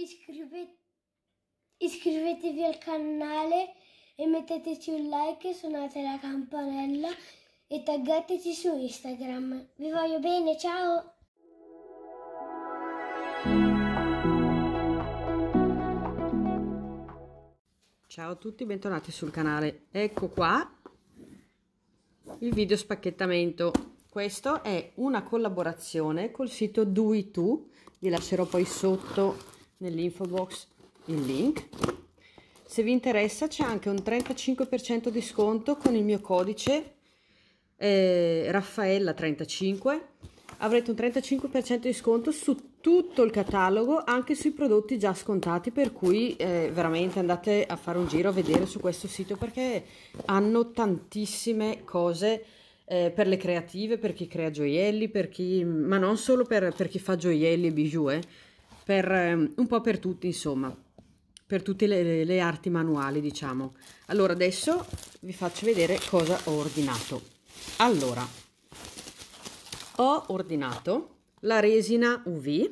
Iscrive... iscrivetevi al canale e metteteci un like, suonate la campanella e taggateci su Instagram. Vi voglio bene, ciao! Ciao a tutti, bentornati sul canale. Ecco qua il video spacchettamento. Questo è una collaborazione col sito Duitu, vi lascerò poi sotto nell'info box il link. Se vi interessa c'è anche un 35% di sconto con il mio codice eh, Raffaella35. Avrete un 35% di sconto su tutto il catalogo, anche sui prodotti già scontati, per cui eh, veramente andate a fare un giro a vedere su questo sito perché hanno tantissime cose eh, per le creative, per chi crea gioielli, per chi, ma non solo per, per chi fa gioielli e bijou, eh per, ehm, un po' per tutti, insomma, per tutte le, le arti manuali, diciamo. Allora, adesso vi faccio vedere cosa ho ordinato. Allora, ho ordinato la resina UV,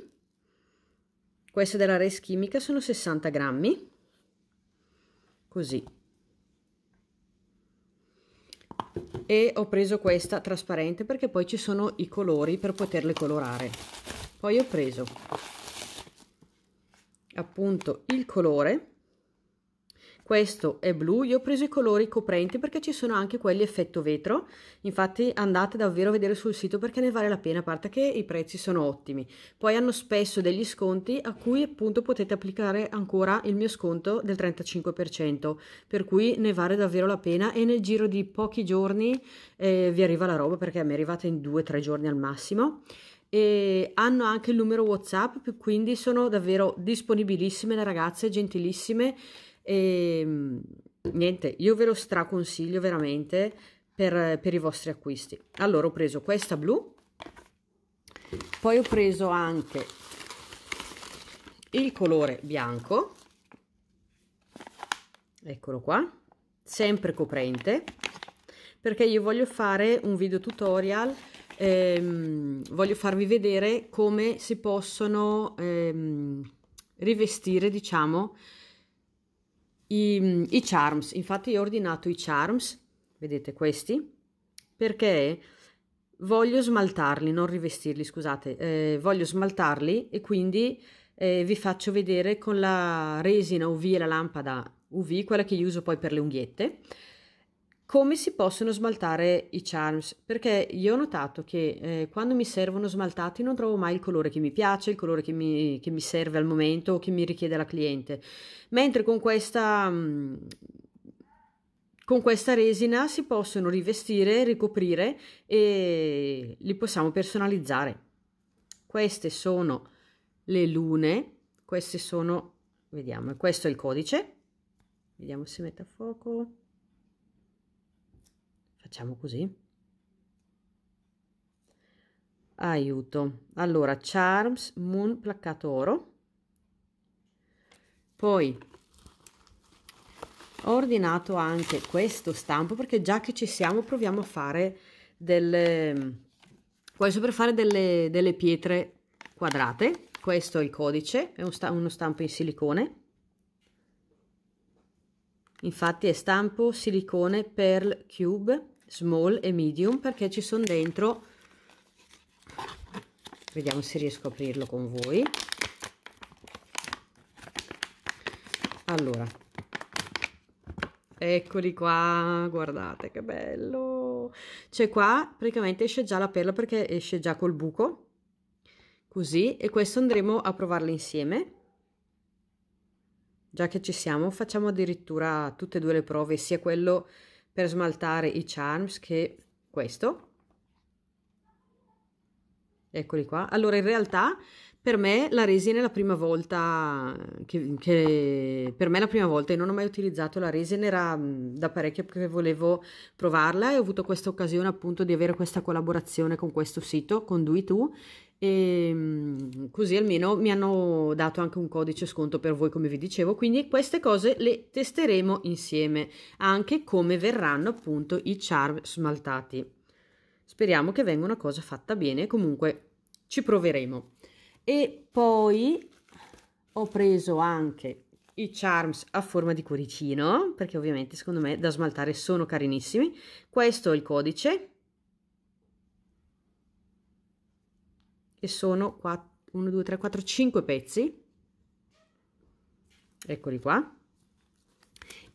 questa della Res Chimica, sono 60 grammi, così. E ho preso questa trasparente perché poi ci sono i colori per poterle colorare. Poi ho preso appunto il colore questo è blu, io ho preso i colori coprenti perché ci sono anche quelli effetto vetro, infatti andate davvero a vedere sul sito perché ne vale la pena, a parte che i prezzi sono ottimi. Poi hanno spesso degli sconti a cui appunto potete applicare ancora il mio sconto del 35%, per cui ne vale davvero la pena e nel giro di pochi giorni eh, vi arriva la roba perché mi è arrivata in 2 tre giorni al massimo e hanno anche il numero WhatsApp, quindi sono davvero disponibilissime le ragazze, gentilissime e ehm, niente, io ve lo straconsiglio veramente per, per i vostri acquisti. Allora ho preso questa blu, poi ho preso anche il colore bianco, eccolo qua, sempre coprente, perché io voglio fare un video tutorial ehm, voglio farvi vedere come si possono ehm, rivestire, diciamo, i, i charms. Infatti ho ordinato i charms, vedete questi, perché voglio smaltarli, non rivestirli, scusate, eh, voglio smaltarli e quindi eh, vi faccio vedere con la resina UV e la lampada UV, quella che io uso poi per le unghiette, come si possono smaltare i charms perché io ho notato che eh, quando mi servono smaltati non trovo mai il colore che mi piace il colore che mi, che mi serve al momento o che mi richiede la cliente mentre con questa mm, con questa resina si possono rivestire ricoprire e li possiamo personalizzare queste sono le lune queste sono vediamo questo è il codice vediamo se mette a fuoco facciamo così aiuto allora charms moon placcato oro poi ho ordinato anche questo stampo perché già che ci siamo proviamo a fare delle questo per fare delle, delle pietre quadrate questo è il codice è un sta uno stampo in silicone infatti è stampo silicone pearl cube small e medium perché ci sono dentro vediamo se riesco a aprirlo con voi allora eccoli qua guardate che bello cioè qua praticamente esce già la perla perché esce già col buco così e questo andremo a provarlo insieme già che ci siamo facciamo addirittura tutte e due le prove sia quello per smaltare i charms che questo eccoli qua allora in realtà per me la resina è la prima volta che, che per me è la prima volta e non ho mai utilizzato la resina era mm, da parecchio che volevo provarla e ho avuto questa occasione appunto di avere questa collaborazione con questo sito con Dui Tu e ehm, così almeno mi hanno dato anche un codice sconto per voi come vi dicevo quindi queste cose le testeremo insieme anche come verranno appunto i charm smaltati speriamo che venga una cosa fatta bene comunque ci proveremo e poi ho preso anche i charms a forma di cuoricino perché ovviamente secondo me da smaltare sono carinissimi questo è il codice che sono 1, 2, 3, 4, 5 pezzi. Eccoli qua.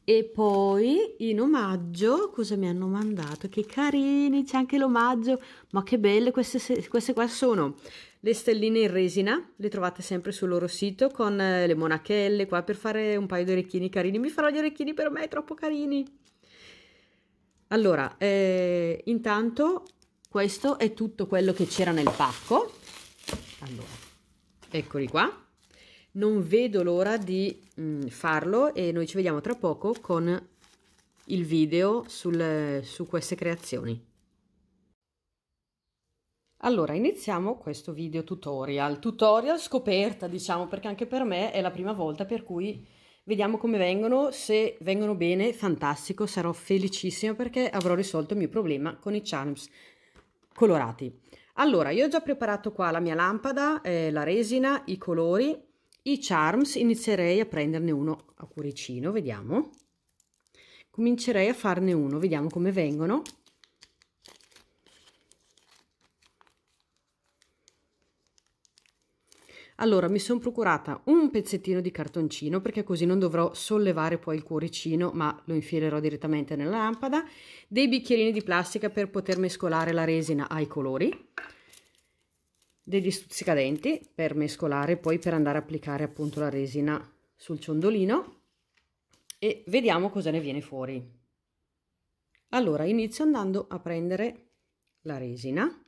E poi in omaggio, cosa mi hanno mandato? Che carini, c'è anche l'omaggio. Ma che belle queste, queste qua sono. Le stelline in resina, le trovate sempre sul loro sito con eh, le monachelle qua per fare un paio di orecchini carini. Mi farò gli orecchini per me, troppo carini. Allora, eh, intanto questo è tutto quello che c'era nel pacco. Allora, eccoli qua. Non vedo l'ora di mh, mm, farlo e noi ci vediamo tra poco con il video sul, su queste creazioni. Allora, iniziamo questo video tutorial. Tutorial scoperta, diciamo, perché anche per me è la prima volta per cui vediamo come vengono. Se vengono bene, fantastico, sarò felicissima perché avrò risolto il mio problema con i charms colorati. Allora, io ho già preparato qua la mia lampada, eh, la resina, i colori, i charms. Inizierei a prenderne uno a cuoricino, vediamo. Comincerei a farne uno, vediamo come vengono. Allora mi sono procurata un pezzettino di cartoncino perché così non dovrò sollevare poi il cuoricino ma lo infilerò direttamente nella lampada, dei bicchierini di plastica per poter mescolare la resina ai colori, degli stuzzicadenti per mescolare poi per andare a applicare appunto la resina sul ciondolino e vediamo cosa ne viene fuori. Allora inizio andando a prendere la resina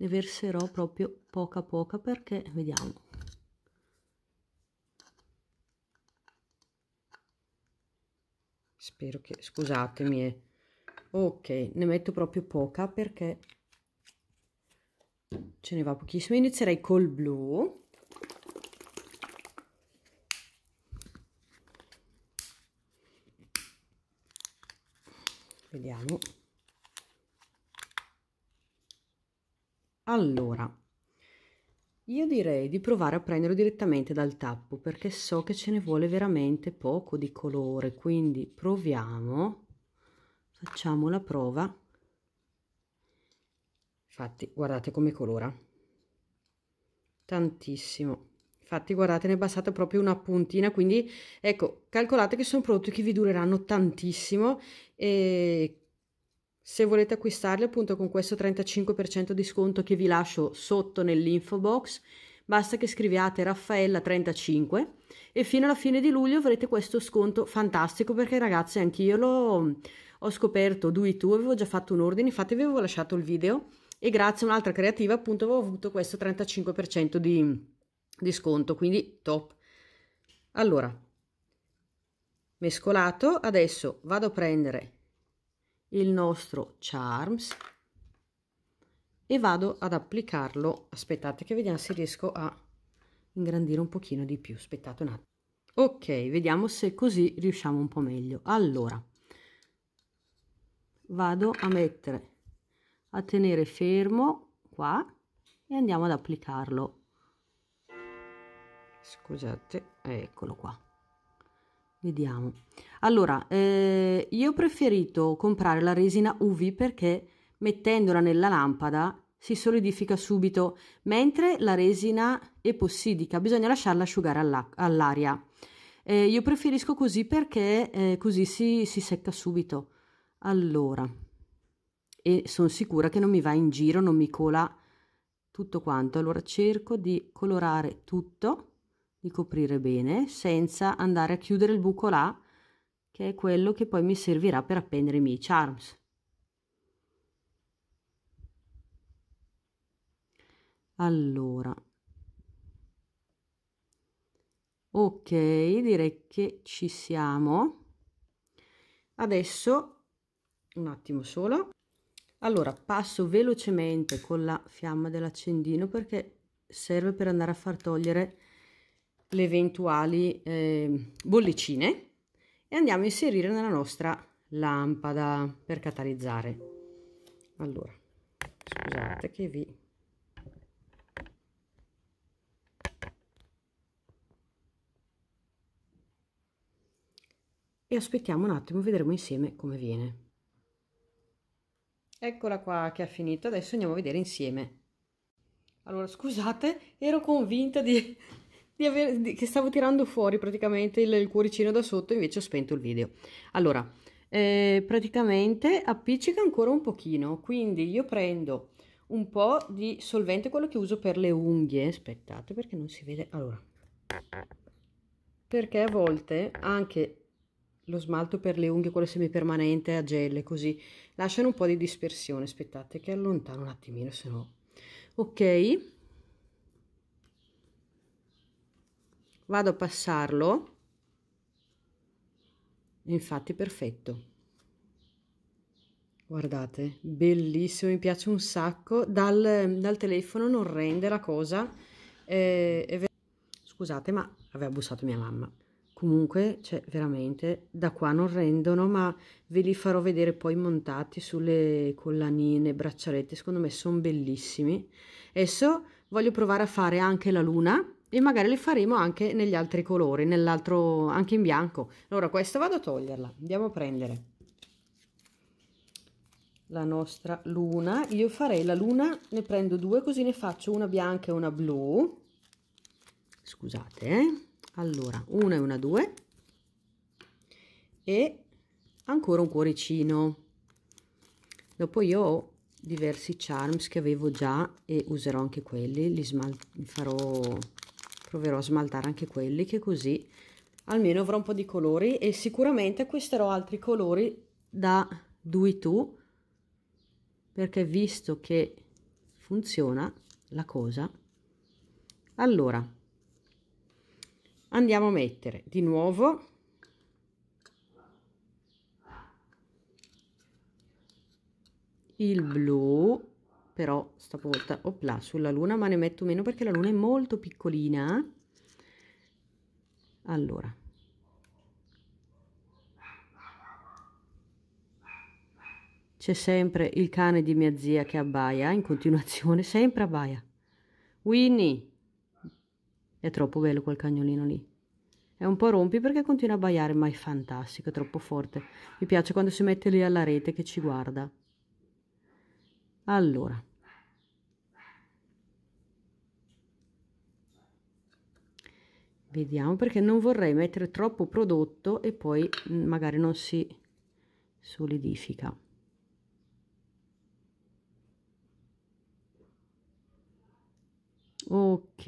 ne verserò proprio poca poca perché vediamo spero che scusatemi eh. ok ne metto proprio poca perché ce ne va pochissimo inizierei col blu vediamo Allora, io direi di provare a prenderlo direttamente dal tappo perché so che ce ne vuole veramente poco di colore, quindi proviamo, facciamo la prova. Infatti, guardate come colora. Tantissimo. Infatti, guardate, ne è bastata proprio una puntina, quindi ecco, calcolate che sono prodotti che vi dureranno tantissimo e se volete acquistarli appunto con questo 35% di sconto che vi lascio sotto nell'info box, basta che scriviate Raffaella35 e fino alla fine di luglio avrete questo sconto fantastico perché ragazzi anch'io l'ho ho scoperto do it avevo già fatto un ordine, infatti vi avevo lasciato il video e grazie a un'altra creativa appunto avevo avuto questo 35% di, di sconto, quindi top. Allora, mescolato, adesso vado a prendere il nostro charms e vado ad applicarlo aspettate che vediamo se riesco a ingrandire un pochino di più aspettate un attimo ok vediamo se così riusciamo un po meglio allora vado a mettere a tenere fermo qua e andiamo ad applicarlo scusate eccolo qua Vediamo. Allora, eh, io ho preferito comprare la resina UV perché mettendola nella lampada si solidifica subito, mentre la resina epossidica bisogna lasciarla asciugare all'aria. eh, io preferisco così perché eh, così si, si secca subito. Allora, e sono sicura che non mi va in giro, non mi cola tutto quanto. Allora cerco di colorare tutto di coprire bene senza andare a chiudere il buco là che è quello che poi mi servirà per appendere i miei charms. Allora, ok, direi che ci siamo. Adesso, un attimo solo. Allora, passo velocemente con la fiamma dell'accendino perché serve per andare a far togliere le eventuali eh, bollicine e andiamo a inserire nella nostra lampada per catalizzare. Allora, scusate che vi... E aspettiamo un attimo, vedremo insieme come viene. Eccola qua che ha finito, adesso andiamo a vedere insieme. Allora, scusate, ero convinta di di aver, di, che stavo tirando fuori praticamente il, il, cuoricino da sotto, invece ho spento il video. Allora, eh, praticamente appiccica ancora un pochino, quindi io prendo un po' di solvente, quello che uso per le unghie, aspettate perché non si vede, allora, perché a volte anche lo smalto per le unghie, quello semipermanente a gel, così lasciano un po' di dispersione. Aspettate che allontano un attimino, se no. Ok, vado a passarlo infatti perfetto guardate bellissimo mi piace un sacco dal, dal telefono non rende la cosa eh, scusate ma aveva bussato mia mamma comunque cioè veramente da qua non rendono ma ve li farò vedere poi montati sulle collanine braccialetti secondo me sono bellissimi adesso voglio provare a fare anche la luna e magari le faremo anche negli altri colori, nell'altro anche in bianco. Allora questa vado a toglierla, andiamo a prendere la nostra luna. Io farei la luna, ne prendo due così ne faccio una bianca e una blu. Scusate, eh? Allora, una e una due. E ancora un cuoricino. Dopo io ho diversi charms che avevo già e userò anche quelli, li farò proverò a smaltare anche quelli che così almeno avrò un po' di colori e sicuramente acquisterò altri colori da Duitù perché visto che funziona la cosa allora andiamo a mettere di nuovo il blu però stavolta, opla, sulla luna, ma ne metto meno perché la luna è molto piccolina. Allora. C'è sempre il cane di mia zia che abbaia, in continuazione, sempre abbaia. Winnie! È troppo bello quel cagnolino lì. È un po' rompi perché continua a abbaiare, ma è fantastico, è troppo forte. Mi piace quando si mette lì alla rete che ci guarda. Allora. Vediamo perché non vorrei mettere troppo prodotto e poi mm, magari non si solidifica. ok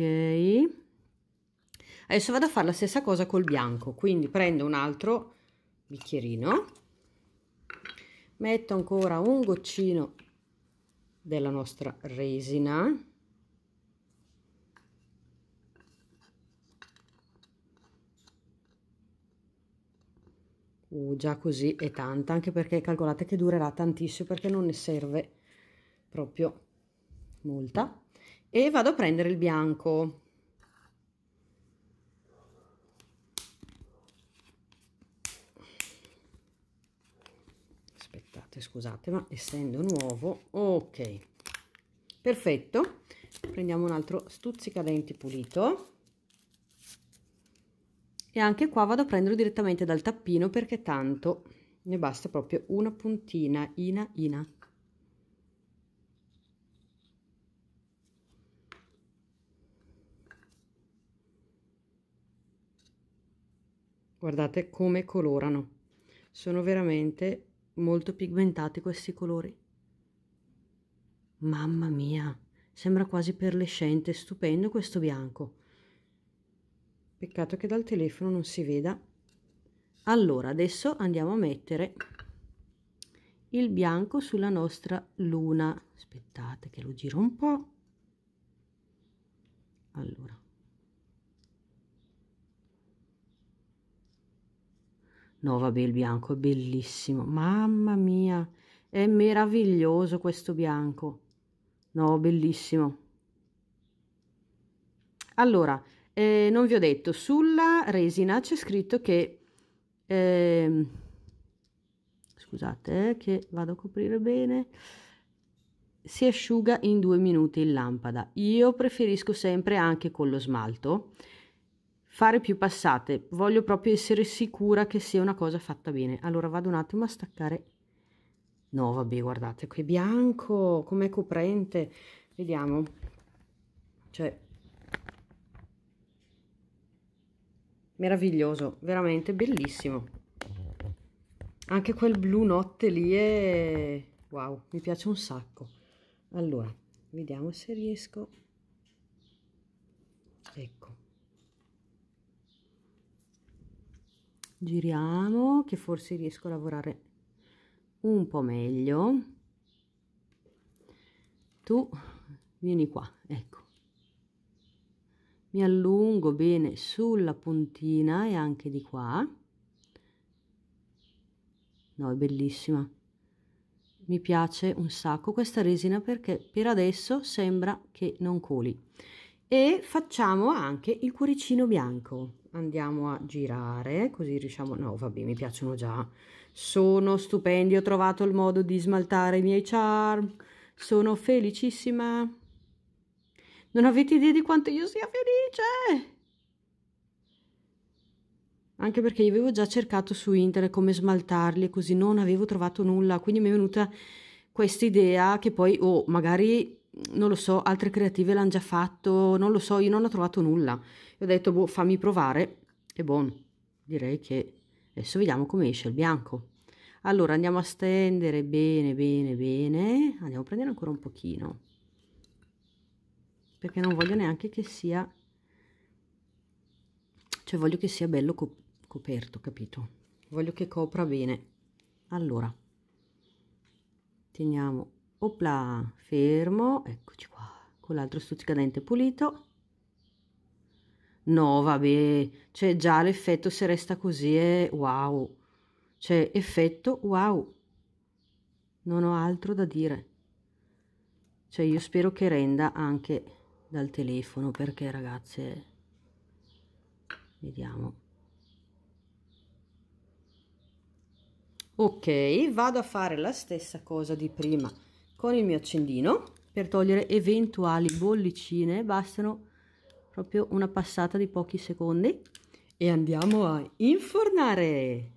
adesso vado a fare la stessa cosa col bianco quindi prendo un altro bicchierino metto ancora un goccino della nostra resina Uh, già così è tanta, anche perché calcolate che durerà tantissimo perché non ne serve proprio molta. E vado a prendere il bianco. Aspettate, scusate, ma essendo nuovo, ok. Perfetto. Prendiamo un altro stuzzicadenti pulito e anche qua vado a prenderlo direttamente dal tappino perché tanto ne basta proprio una puntina ina ina guardate come colorano sono veramente molto pigmentati questi colori mamma mia sembra quasi perlescente stupendo questo bianco peccato che dal telefono non si veda allora adesso andiamo a mettere il bianco sulla nostra luna aspettate che lo giro un po allora no vabbè il bianco è bellissimo mamma mia è meraviglioso questo bianco no bellissimo allora eh, non vi ho detto, sulla resina c'è scritto che... Eh, scusate, eh, che vado a coprire bene si asciuga in due minuti in lampada. Io preferisco sempre anche con lo smalto fare più passate, voglio proprio essere sicura che sia una cosa fatta bene. Allora vado un attimo a staccare. No, vabbè, guardate, qui bianco, com'è coprente. Vediamo. Cioè, meraviglioso veramente bellissimo anche quel blu notte lì è wow mi piace un sacco allora vediamo se riesco ecco giriamo che forse riesco a lavorare un po meglio tu vieni qua ecco mi allungo bene sulla puntina e anche di qua no è bellissima mi piace un sacco questa resina perché per adesso sembra che non coli e facciamo anche il cuoricino bianco andiamo a girare così riusciamo no vabbè mi piacciono già sono stupendi ho trovato il modo di smaltare i miei charm sono felicissima non avete idea di quanto io sia felice! Anche perché io avevo già cercato su internet come smaltarli, così non avevo trovato nulla. Quindi mi è venuta questa idea che poi, oh, magari non lo so, altre creative l'hanno già fatto, non lo so, io non ho trovato nulla. E ho detto, boh, fammi provare. E buono, direi che adesso vediamo come esce il bianco. Allora andiamo a stendere bene, bene, bene. Andiamo a prendere ancora un pochino perché non voglio neanche che sia cioè voglio che sia bello co coperto capito voglio che copra bene allora teniamo opla fermo eccoci qua con l'altro stuzzicadente pulito no vabbè cioè già l'effetto se resta così è wow cioè effetto wow non ho altro da dire cioè io spero che renda anche dal telefono perché ragazze vediamo ok vado a fare la stessa cosa di prima con il mio accendino per togliere eventuali bollicine bastano proprio una passata di pochi secondi e andiamo a infornare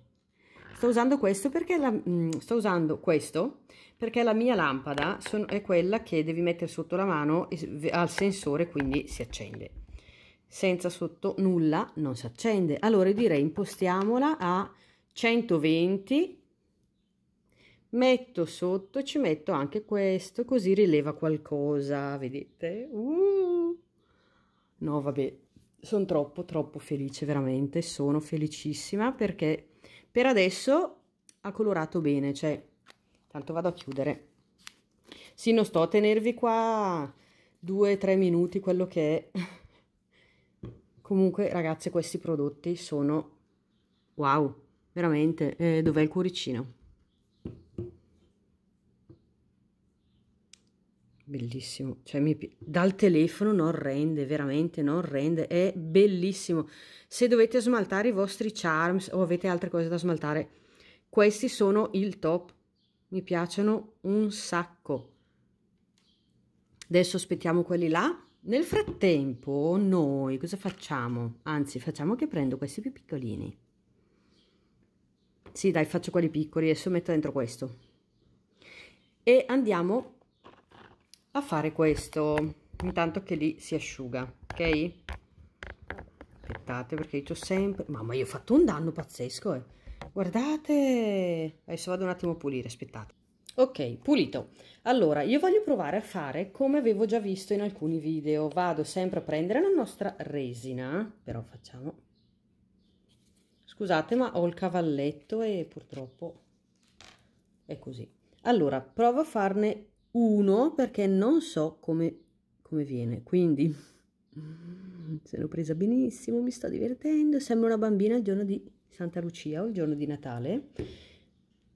sto usando questo perché la, mm, sto usando questo perché la mia lampada sono, è quella che devi mettere sotto la mano al sensore quindi si accende senza sotto nulla non si accende allora direi impostiamola a 120 metto sotto ci metto anche questo così rileva qualcosa vedete uh! no vabbè sono troppo troppo felice veramente sono felicissima perché per adesso ha colorato bene cioè tanto vado a chiudere sì non sto a tenervi qua due tre minuti quello che è comunque ragazze questi prodotti sono wow veramente eh, dov'è il cuoricino bellissimo, cioè mi, dal telefono non rende, veramente non rende, è bellissimo. Se dovete smaltare i vostri charms o avete altre cose da smaltare, questi sono il top, mi piacciono un sacco. Adesso aspettiamo quelli là. Nel frattempo noi cosa facciamo? Anzi, facciamo che prendo questi più piccolini. Sì, dai, faccio quelli piccoli, adesso metto dentro questo. E andiamo a fare questo intanto che lì si asciuga ok aspettate perché io sempre mamma io ho fatto un danno pazzesco eh. guardate adesso vado un attimo a pulire aspettate ok pulito allora io voglio provare a fare come avevo già visto in alcuni video vado sempre a prendere la nostra resina però facciamo scusate ma ho il cavalletto e purtroppo è così allora provo a farne uno perché non so come, come viene, quindi se l'ho presa benissimo, mi sto divertendo, sembra una bambina il giorno di Santa Lucia o il giorno di Natale.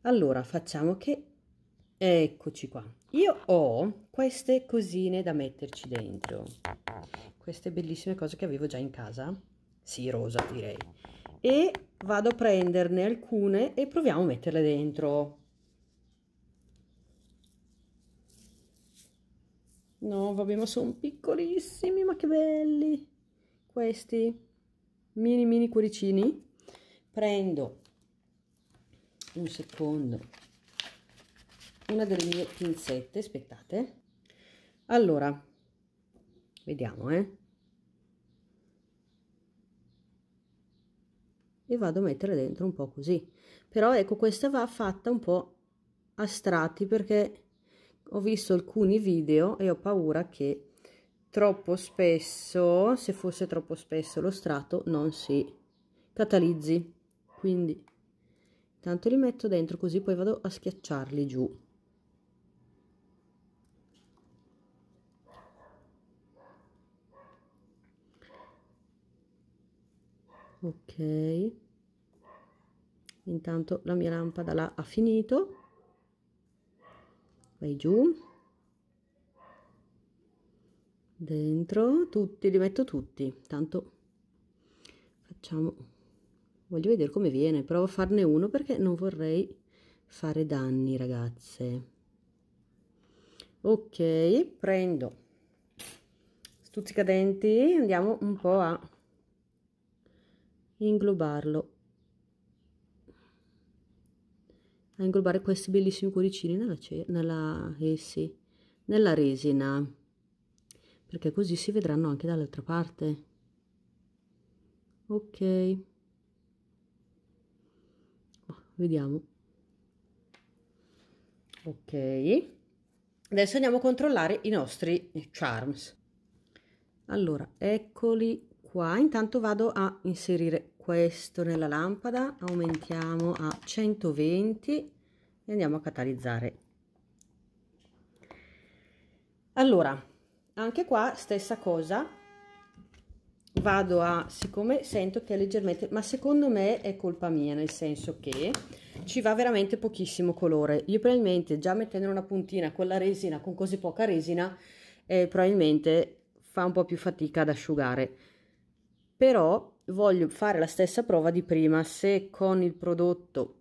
Allora, facciamo che... Eccoci qua. Io ho queste cosine da metterci dentro. Queste bellissime cose che avevo già in casa. Sì, rosa direi. E vado a prenderne alcune e proviamo a metterle dentro. No, vabbè, ma sono piccolissimi, ma che belli. Questi mini mini cuoricini. Prendo un secondo una delle mie pinzette, aspettate. Allora, vediamo, eh. E vado a mettere dentro un po' così. Però ecco, questa va fatta un po' a strati perché ho visto alcuni video e ho paura che troppo spesso, se fosse troppo spesso lo strato, non si catalizzi. Quindi tanto li metto dentro così poi vado a schiacciarli giù. Ok, intanto la mia lampada là ha finito vai giù dentro tutti li metto tutti tanto facciamo voglio vedere come viene provo a farne uno perché non vorrei fare danni ragazze ok prendo stuzzicadenti andiamo un po' a inglobarlo a inglobare questi bellissimi cuoricini nella, nella, eh sì, nella resina perché così si vedranno anche dall'altra parte ok oh, vediamo ok adesso andiamo a controllare i nostri charms allora eccoli qua intanto vado a inserire questo nella lampada aumentiamo a 120 e andiamo a catalizzare allora anche qua stessa cosa vado a siccome sento che è leggermente ma secondo me è colpa mia nel senso che ci va veramente pochissimo colore io probabilmente già mettendo una puntina con la resina con così poca resina eh, probabilmente fa un po più fatica ad asciugare però voglio fare la stessa prova di prima se con il prodotto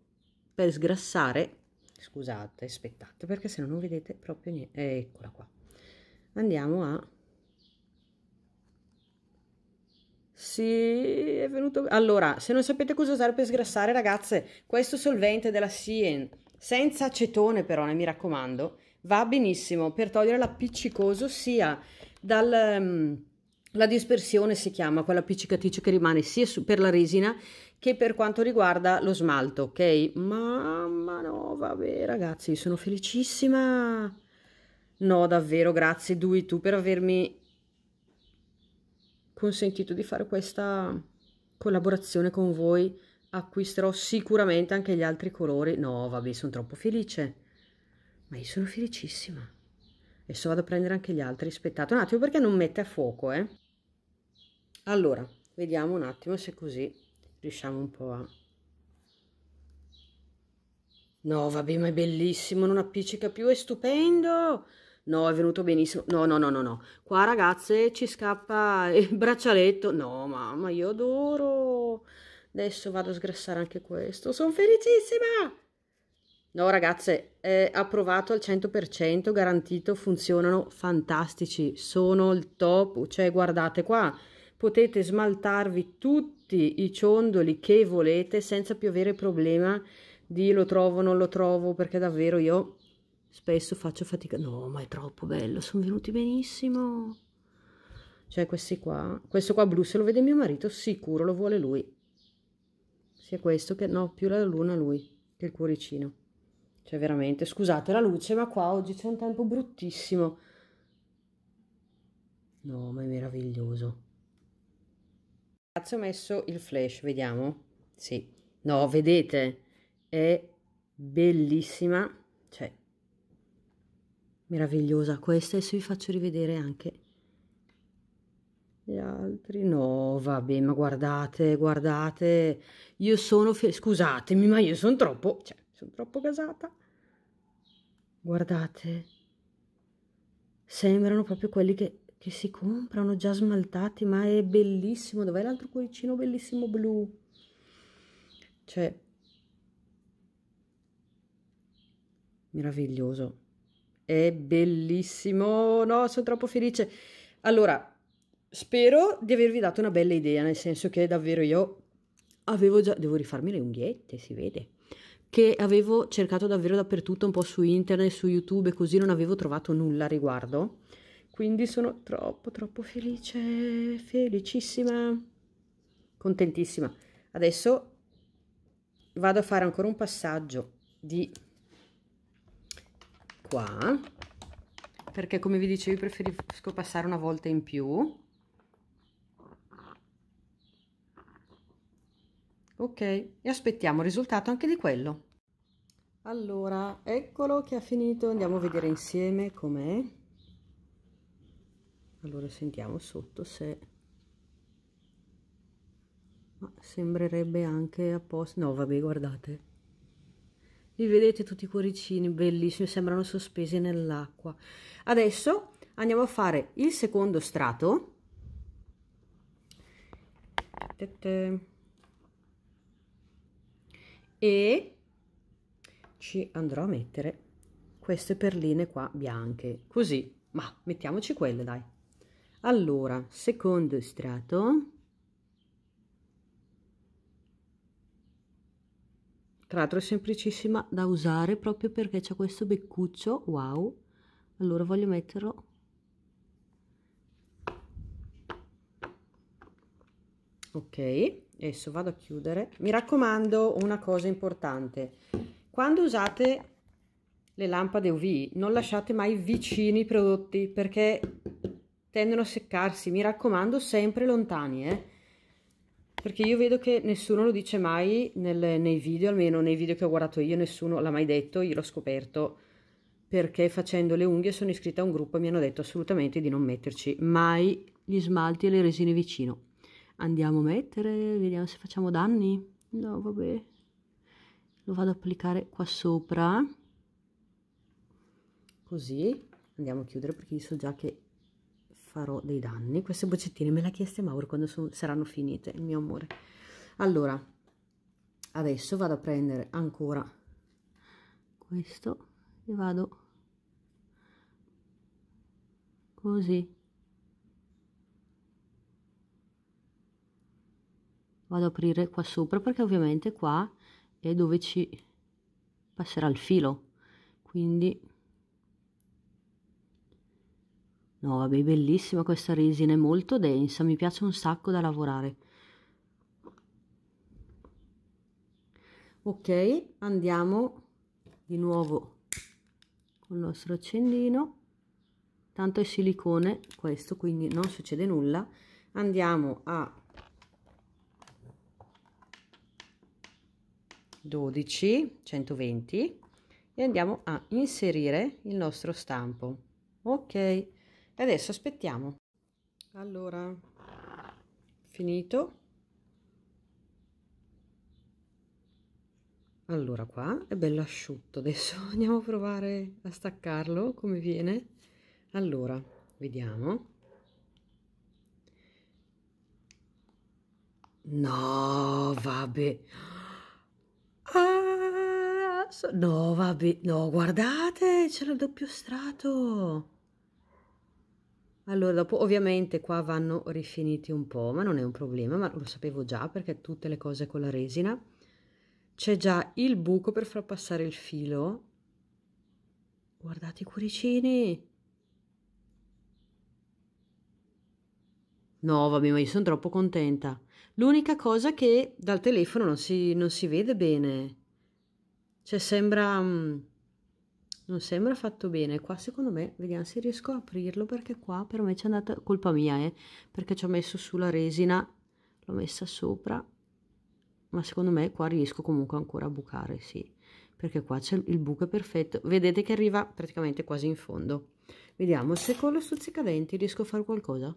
per sgrassare scusate aspettate perché se no non vedete proprio niente eh, eccola qua andiamo a sì, è venuto. Allora, se non sapete cosa usare per sgrassare, ragazze, questo solvente della Sien, senza acetone però, eh, mi raccomando, va benissimo per togliere l'appiccicoso sia dal, ehm, la dispersione si chiama quella appiccicatrice che rimane sia su, per la resina che per quanto riguarda lo smalto, ok? Mamma no, vabbè ragazzi, sono felicissima. No, davvero, grazie Dui tu per avermi consentito di fare questa collaborazione con voi. Acquisterò sicuramente anche gli altri colori. No, vabbè, sono troppo felice. Ma io sono felicissima adesso vado a prendere anche gli altri aspettate un attimo perché non mette a fuoco eh allora vediamo un attimo se così riusciamo un po' a no vabbè ma è bellissimo non appiccica più è stupendo No, è venuto benissimo. No, no, no, no, no. Qua ragazze ci scappa il braccialetto. No, mamma, io adoro. Adesso vado a sgrassare anche questo. Sono felicissima! No ragazze, è approvato al 100%, garantito, funzionano fantastici, sono il top, cioè guardate qua, potete smaltarvi tutti i ciondoli che volete senza più avere problema di lo trovo, non lo trovo, perché davvero io spesso faccio fatica, no ma è troppo bello, sono venuti benissimo, cioè questi qua, questo qua blu se lo vede mio marito sicuro lo vuole lui, sia questo che no, più la luna lui, che il cuoricino cioè, veramente, scusate la luce, ma qua oggi c'è un tempo bruttissimo. No, ma è meraviglioso. Ragazzi, ho messo il flash, vediamo. Sì. No, vedete, è bellissima. Cioè, meravigliosa questa. Adesso vi faccio rivedere anche gli altri. No, vabbè, ma guardate, guardate. Io sono... Scusatemi, ma io sono troppo... Cioè, sono troppo gasata guardate sembrano proprio quelli che, che si comprano già smaltati ma è bellissimo dov'è l'altro cuoricino bellissimo blu cioè meraviglioso è bellissimo no sono troppo felice allora spero di avervi dato una bella idea nel senso che davvero io avevo già devo rifarmi le unghiette si vede che avevo cercato davvero dappertutto, un po' su internet, su YouTube e così non avevo trovato nulla a riguardo. Quindi sono troppo troppo felice, felicissima, contentissima. Adesso vado a fare ancora un passaggio di qua perché come vi dicevo preferisco passare una volta in più ok e aspettiamo il risultato anche di quello allora eccolo che ha finito andiamo a vedere insieme com'è allora sentiamo sotto se ma sembrerebbe anche apposta no vabbè guardate li vedete tutti i cuoricini bellissimi sembrano sospesi nell'acqua adesso andiamo a fare il secondo strato Tette e ci andrò a mettere queste perline qua bianche così ma mettiamoci quelle dai allora secondo strato tra l'altro è semplicissima da usare proprio perché c'è questo beccuccio wow allora voglio metterlo ok adesso vado a chiudere mi raccomando una cosa importante quando usate le lampade UV non lasciate mai vicini i prodotti perché tendono a seccarsi mi raccomando sempre lontani eh? perché io vedo che nessuno lo dice mai nel, nei video almeno nei video che ho guardato io nessuno l'ha mai detto io l'ho scoperto perché facendo le unghie sono iscritta a un gruppo e mi hanno detto assolutamente di non metterci mai gli smalti e le resine vicino andiamo a mettere, vediamo se facciamo danni. No, vabbè. Lo vado ad applicare qua sopra. Così. Andiamo a chiudere perché so già che farò dei danni. Queste boccettine me le ha chieste Mauro quando sono, saranno finite, il mio amore. Allora, adesso vado a prendere ancora questo e vado così vado ad aprire qua sopra perché ovviamente qua è dove ci passerà il filo quindi no vabbè bellissima questa resina è molto densa mi piace un sacco da lavorare ok andiamo di nuovo con il nostro accendino tanto è silicone questo quindi non succede nulla andiamo a 12 120 e andiamo a inserire il nostro stampo ok adesso aspettiamo allora finito allora qua è bello asciutto adesso andiamo a provare a staccarlo come viene allora vediamo no vabbè Ah, no, vabbè, no, guardate, c'era il doppio strato. Allora, dopo ovviamente qua vanno rifiniti un po', ma non è un problema, ma lo sapevo già perché tutte le cose con la resina. C'è già il buco per far passare il filo. Guardate i cuoricini. No, vabbè, ma io sono troppo contenta. L'unica cosa che dal telefono non si, non si vede bene. Cioè sembra... Mm, non sembra fatto bene. Qua secondo me, vediamo se riesco a aprirlo perché qua per me c'è andata colpa mia, eh. Perché ci ho messo sulla resina, l'ho messa sopra. Ma secondo me qua riesco comunque ancora a bucare, sì. Perché qua c'è il buco perfetto. Vedete che arriva praticamente quasi in fondo. Vediamo se con lo stuzzicadenti riesco a fare qualcosa.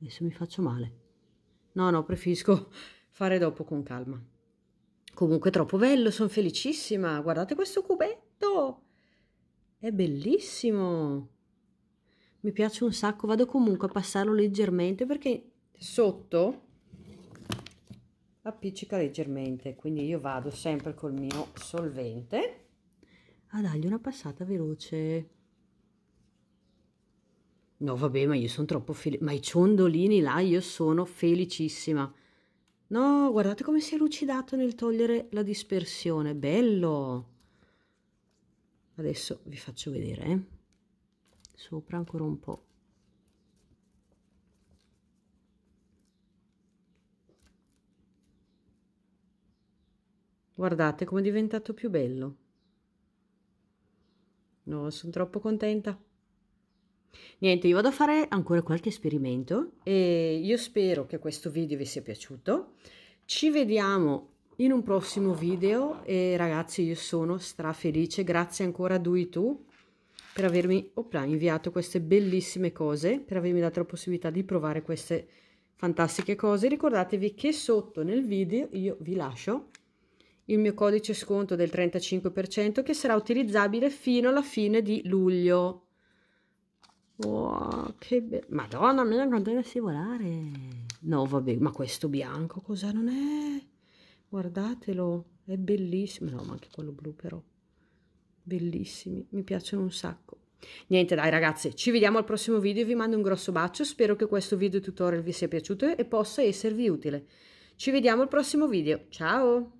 Adesso mi faccio male. No, no, preferisco fare dopo con calma. Comunque troppo bello, sono felicissima. Guardate questo cubetto. È bellissimo. Mi piace un sacco, vado comunque a passarlo leggermente perché sotto appiccica leggermente, quindi io vado sempre col mio solvente a ah, dargli una passata veloce. No, vabbè, ma io sono troppo felice. Ma i ciondolini là, io sono felicissima. No, guardate come si è lucidato nel togliere la dispersione. Bello! Adesso vi faccio vedere. Eh. Sopra ancora un po'. Guardate come è diventato più bello. No, sono troppo contenta. Niente, io vado a fare ancora qualche esperimento e io spero che questo video vi sia piaciuto. Ci vediamo in un prossimo video e ragazzi io sono strafelice, grazie ancora a Duitu per avermi opla, inviato queste bellissime cose, per avermi dato la possibilità di provare queste fantastiche cose. Ricordatevi che sotto nel video io vi lascio il mio codice sconto del 35% che sarà utilizzabile fino alla fine di luglio. Wow, che bello. Madonna mia, quanto deve scivolare. No, vabbè, ma questo bianco cosa non è? Guardatelo, è bellissimo. No, ma anche quello blu però. Bellissimi, mi piacciono un sacco. Niente dai ragazze, ci vediamo al prossimo video, vi mando un grosso bacio, spero che questo video tutorial vi sia piaciuto e possa esservi utile. Ci vediamo al prossimo video, ciao!